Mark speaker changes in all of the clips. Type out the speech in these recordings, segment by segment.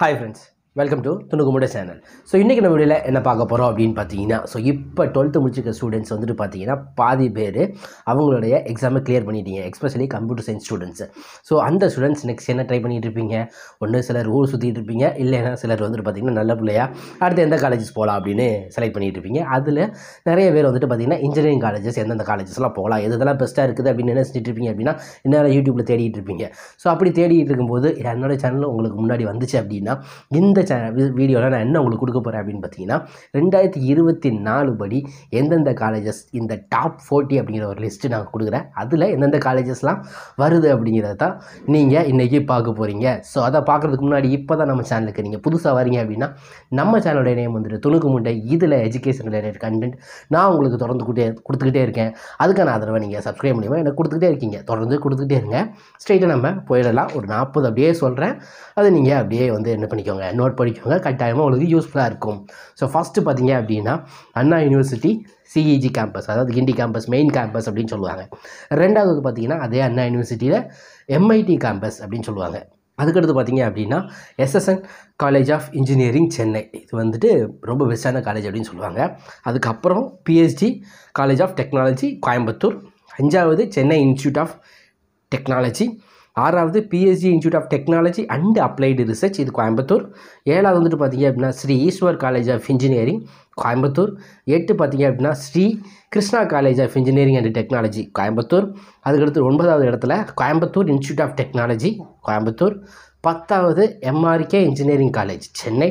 Speaker 1: Hi friends, welcome to துணுக்குமுட channel so இன்றைக்கி நம்ம வீடியோவில் என்ன பார்க்க போகிறோம் அப்படின்னு பார்த்தீங்கன்னா ஸோ இப்போ டுவெல்த்து முடிச்சிருக்க ஸ்டூடெண்ட்ஸ் வந்துட்டு பார்த்தீங்கன்னா பாதி பேர் அவங்களுடைய எக்ஸாமை கிளியர் பண்ணிட்டீங்க especially computer science students so அந்த ஸ்டூடெண்ட்ஸ் நெக்ஸ்ட் என்ன ட்ரை பண்ணிகிட்டு இருப்பீங்க ஒன்று சிலர் ஊர் சுற்றிட்டு இருப்பீங்க இல்லைன்னா சிலர் வந்துட்டு பார்த்தீங்கன்னா நல்ல பிள்ளையா அடுத்து எந்த காலேஜஸ் போகலாம் அப்படின்னு செலக்ட் பண்ணிகிட்டு இருப்பீங்க அதில் நிறைய பேர் வந்துட்டு பார்த்தீங்கன்னா இன்ஜினியரிங் காலேஜஸ் எந்தெந்த காலேஜஸ்லாம் போகலாம் எது இதெல்லாம் பெஸ்ட்டாக இருக்குது அப்படின்னு என்ன செஞ்சுட்டு இருப்பீங்க அப்படின்னா இன்னும் யூடியூப்பில் தேடிட்டு இருப்பீங்க ஸோ அப்படி தேடிட்டு இருக்கும்போது என்னோடய சேனல் உங்களுக்கு முன்னாடி வந்துச்சு அப்படின்னா இந்த வீடியோவில் நான் என்ன உங்களுக்கு கொடுக்க போகிறேன் அப்படின்னு பார்த்தீங்கன்னா ரெண்டாயிரத்தி இருபத்தி நாலு படி எந்தெந்த காலேஜஸ் இந்த டாப் ஃபோர்ட்டி அப்படிங்கிற ஒரு லிஸ்ட்டு நான் கொடுக்குறேன் அதில் எந்தெந்த காலேஜஸ்லாம் வருது அப்படிங்கிறத தான் நீங்கள் இன்றைக்கி பார்க்க போகிறீங்க ஸோ அதை பார்க்குறதுக்கு முன்னாடி இப்போ தான் நம்ம சேனலுக்கு நீங்கள் புதுசாக வரீங்க அப்படின்னா நம்ம சேனலோட நேம் வந்துட்டு துணுக்கு முண்டை இதில் எஜுகேஷன் ரிலேட்டட் கண்டென்ட் நான் உங்களுக்கு தொடர்ந்து கொடுத்தே கொடுத்துக்கிட்டே இருக்கேன் அதுக்கான ஆதரவை நீங்கள் சப்ஸ்கிரைப் பண்ணிவிடுவோம் எனக்கு கொடுத்துக்கிட்டே இருக்கீங்க தொடர்ந்து கொடுத்துக்கிட்டே இருங்க ஸ்ட்ரெயிட்டாக நம்ம போயிடலாம் ஒரு நாற்பது அப்படியே சொல்கிறேன் அதை நீங்கள் அப்படியே வந்து என்ன பண்ணிக்கோங்க நோட் நோட் படிக்கோங்க கட்டாயமாக உங்களுக்கு யூஸ்ஃபுல்லாக இருக்கும் ஸோ ஃபஸ்ட்டு பார்த்தீங்க அப்படின்னா அண்ணா யூனிவர்சிட்டி சிஇஜி கேம்பஸ் அதாவது கிண்டி கேம்பஸ் மெயின் கேம்பஸ் அப்படின்னு சொல்லுவாங்க ரெண்டாவது பார்த்தீங்கன்னா அதே அண்ணா யூனிவர்சிட்டியில் எம்ஐடி கேம்பஸ் அப்படின்னு சொல்லுவாங்க அதுக்கடுத்து பார்த்தீங்க அப்படின்னா SSN college of engineering Chennai இது வந்துட்டு ரொம்ப பெஸ்ட்டான காலேஜ் அப்படின்னு சொல்லுவாங்க அதுக்கப்புறம் PhD college of technology Coimbatore அஞ்சாவது சென்னை இன்ஸ்டியூட் ஆஃப் டெக்னாலஜி ஆறாவது PSG institute of technology and applied research இது கோயம்புத்தூர் ஏழாவது வந்துட்டு பார்த்தீங்க அப்படின்னா Sri Eswar college of engineering Coimbatore எட்டு பார்த்தீங்க அப்படின்னா Sri Krishna college of engineering and technology Coimbatore அதுக்கடுத்து ஒன்பதாவது இடத்துல Coimbatore institute of technology Coimbatore பத்தாவது எம்ஆர்கே இன்ஜினியரிங் காலேஜ் சென்னை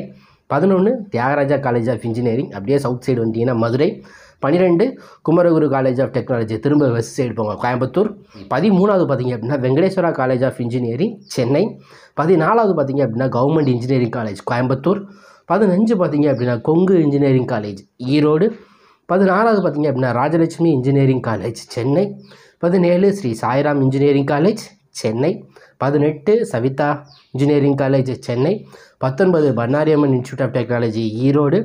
Speaker 1: பதினொன்று தியாகராஜா காலேஜ் ஆஃப் இன்ஜினியரிங் அப்படியே சவுத் சைடு வந்தீங்கன்னா மதுரை பன்னிரெண்டு குமரகுரு காலேஜ் ஆஃப் டெக்னாலஜி திரும்ப வெஸ்ட் சைடு போங்க கோயம்புத்தூர் பதிமூணாவது பார்த்திங்க அப்படின்னா Venkateswara college of engineering Chennai பதினாலாவது பார்த்திங்க அப்படின்னா கவர்மெண்ட் இன்ஜினியரிங் காலேஜ் கோயம்புத்தூர் பதினஞ்சு பார்த்திங்க அப்படின்னா கொங்கு இன்ஜினியரிங் காலேஜ் ஈரோடு பதினாலாவது பார்த்திங்க அப்படின்னா ராஜலட்சுமி இன்ஜினியரிங் காலேஜ் சென்னை பதினேழு ஸ்ரீ சாய்ராம் இன்ஜினியரிங் காலேஜ் சென்னை பதினெட்டு சவிதா இன்ஜினியரிங் காலேஜ் சென்னை பத்தொன்பது Bannariamman institute of technology Erode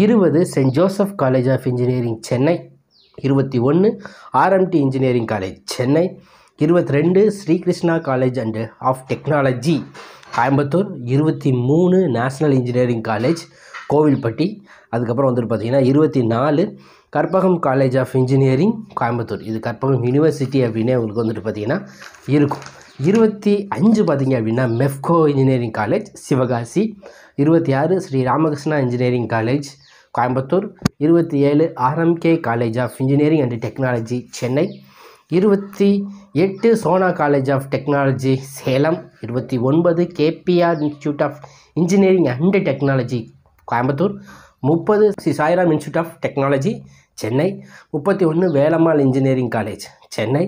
Speaker 1: இருபது saint Joseph college of engineering Chennai இருபத்தி ஒன்று ஆர்எம்டி இன்ஜினியரிங் காலேஜ் சென்னை இருபத்தி ரெண்டு Srikrishna college and of technology Coimbatore இருபத்தி மூணு நேஷ்னல் இன்ஜினியரிங் காலேஜ் கோவில்பட்டி அதுக்கப்புறம் வந்துட்டு பார்த்திங்கன்னா இருபத்தி நாலு Karpagam college of engineering Coimbatore இது கற்பகம் யூனிவர்சிட்டி அப்படின்னே உங்களுக்கு வந்துட்டு பார்த்திங்கன்னா இருக்கும் இருபத்தி அஞ்சு பார்த்திங்க அப்படின்னா மெஃப்கோ இன்ஜினியரிங் காலேஜ் சிவகாசி இருபத்தி ஆறு ஸ்ரீ ராமகிருஷ்ணா இன்ஜினியரிங் காலேஜ் கோயம்புத்தூர் இருபத்தி ஏழு RMK college of engineering and technology Chennai இருபத்தி எட்டு Sona college of technology Salem இருபத்தி ஒன்பது KPR institute of engineering and technology Coimbatore முப்பது Sri Sairam institute of technology Chennai முப்பத்தி ஒன்று வேளம்மாள் இன்ஜினியரிங் காலேஜ் சென்னை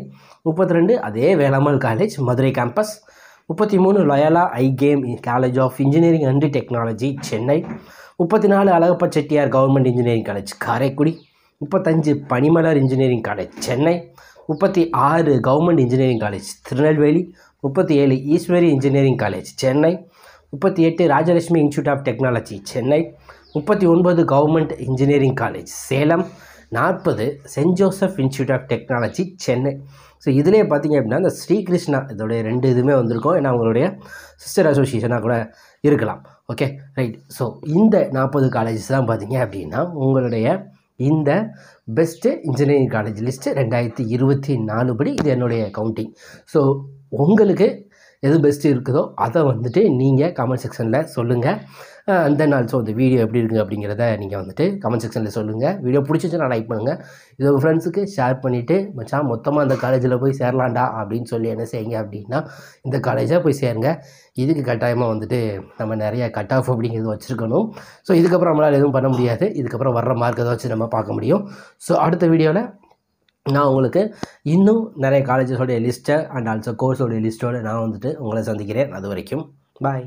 Speaker 1: முப்பத்தி ரெண்டு அதே வேலம்மாள் காலேஜ் மதுரை கேம்பஸ் முப்பத்தி மூணு Loyola ICAM college of engineering and technology Chennai முப்பத்தி நாலு Alagappa Chettiar government engineering college Karaikudi முப்பத்தஞ்சு பனிமலர் இன்ஜினியரிங் காலேஜ் சென்னை முப்பத்தி ஆறு கவர்மெண்ட் இன்ஜினியரிங் காலேஜ் திருநெல்வேலி முப்பத்தி ஏழு ஈஸ்வரி இன்ஜினியரிங் காலேஜ் சென்னை முப்பத்தி எட்டு Rajalakshmi institute of technology Chennai முப்பத்தி ஒன்பது கவர்மெண்ட் இன்ஜினியரிங் காலேஜ் சேலம் நாற்பது saint Joseph institute of technology Chennai so இதிலே பார்த்தீங்க அப்படின்னா இந்த ஸ்ரீகிருஷ்ணா இதோடைய ரெண்டு இதுவுமே வந்திருக்கும் ஏன்னா அவங்களுடைய சிஸ்டர் அசோசியேஷனாக கூட இருக்கலாம் ஓகே ரைட் ஸோ இந்த நாற்பது காலேஜஸ் தான் பார்த்தீங்க அப்படின்னா உங்களுடைய இந்த பெஸ்ட்டு இன்ஜினியரிங் காலேஜ் லிஸ்ட்டு ரெண்டாயிரத்தி இருபத்தி நாலு படி இது என்னுடைய கவுண்டிங் ஸோ உங்களுக்கு எது பெஸ்ட்டு இருக்குதோ அதை வந்துட்டு நீங்கள் கமெண்ட் செக்ஷனில் சொல்லுங்கள் அந்த நாள் ஸோ இந்த வீடியோ எப்படி இருக்குது அப்படிங்கிறத நீங்கள் வந்துட்டு கமெண்ட் செக்ஷனில் சொல்லுங்கள் வீடியோ பிடிச்சிச்சுன்னா லைக் பண்ணுங்கள் இது உங்கள் ஃப்ரெண்ட்ஸுக்கு ஷேர் பண்ணிவிட்டு மச்சான் மொத்தமாக அந்த காலேஜில் போய் சேரலாண்டா அப்படின்னு சொல்லி என்ன செய்யுங்க அப்படின்னா இந்த காலேஜாக போய் சேருங்க இதுக்கு கட்டாயமாக வந்துட்டு நம்ம நிறையா கட் ஆஃப் அப்படிங்கிறது வச்சுருக்கணும் ஸோ இதுக்கப்புறம் நம்மளால் எதுவும் பண்ண முடியாது இதுக்கப்புறம் வர்ற மார்க் ஏதாச்சும் நம்ம பார்க்க முடியும் ஸோ அடுத்த வீடியோவில் நான் உங்களுக்கு இன்னும் நிறைய காலேஜஸோடைய லிஸ்ட்டை அண்ட் ஆல்சோ கோர்ஸோடைய லிஸ்ட்டோடு நான் வந்துட்டு உங்களை சந்திக்கிறேன் அது வரைக்கும் பாய்